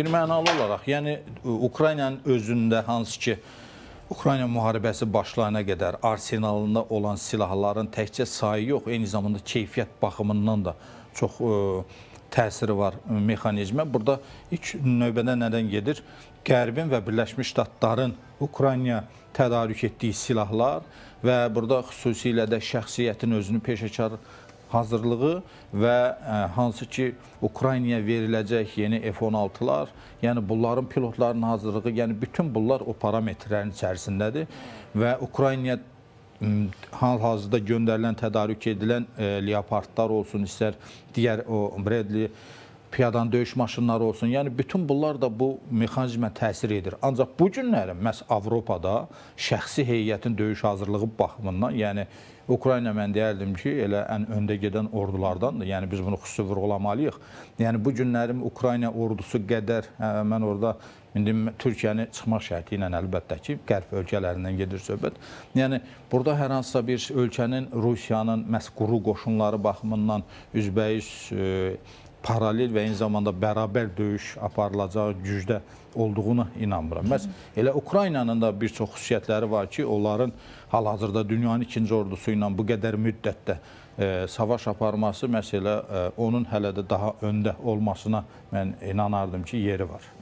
Bir mənalı olaraq, yəni e, Ukraynanın özündə hansı ki, Ukrayna müharibəsi başlayana qədər arsenalında olan silahların təkcə sayı yox, eyni zamanda keyfiyyət baxımından da çox ə, e, təsiri var e, mexanizmə. Burada ilk növbədə nədən gedir? Qərbin və Birləşmiş Ştatların Ukraynaya tədarük etdiyi silahlar və burada xüsusilə də şəxsiyyətin özünü peşəkar hazırlığı və e, hansı ki, Ukraynaya veriləcək yeni F-16-lar, yəni bunların pilotlarının hazırlığı, yəni bütün bunlar o parametrlərin içərisindədir və Ukraynaya hal-hazırda göndərilən, tədarik edilən e, leopardlar olsun, istər digər o Bradley piyadan döyüş maşınları olsun. Yəni bütün bunlar da bu mexanizmə təsir edir. Ancaq bu günləri məhz Avropada şəxsi heyətin döyüş hazırlığı baxımından, yəni Ukrayna mən deyərdim ki, elə ən öndə gedən ordulardandır. Yəni biz bunu xüsusi vurğulamalıyıq. Yəni bu günlərim Ukrayna ordusu qədər hə, mən orada indi Türkiyəni çıxmaq şərti ilə əlbəttə ki, qərb ölkələrindən gedir söhbət. Yəni burada hər hansısa bir ölkənin Rusiyanın məhz quru qoşunları baxımından üzbəyiz e, paralel və eyni zamanda bərabər döyüş aparılacağı gücdə olduğuna inanmıram. Məs elə Ukraynanın da bir çox xüsusiyyətləri var ki, onların hal-hazırda dünyanın ikinci ordusu ilə bu qədər müddətdə e, savaş aparması məsələ e, onun hələ də daha öndə olmasına mən inanardım ki, yeri var.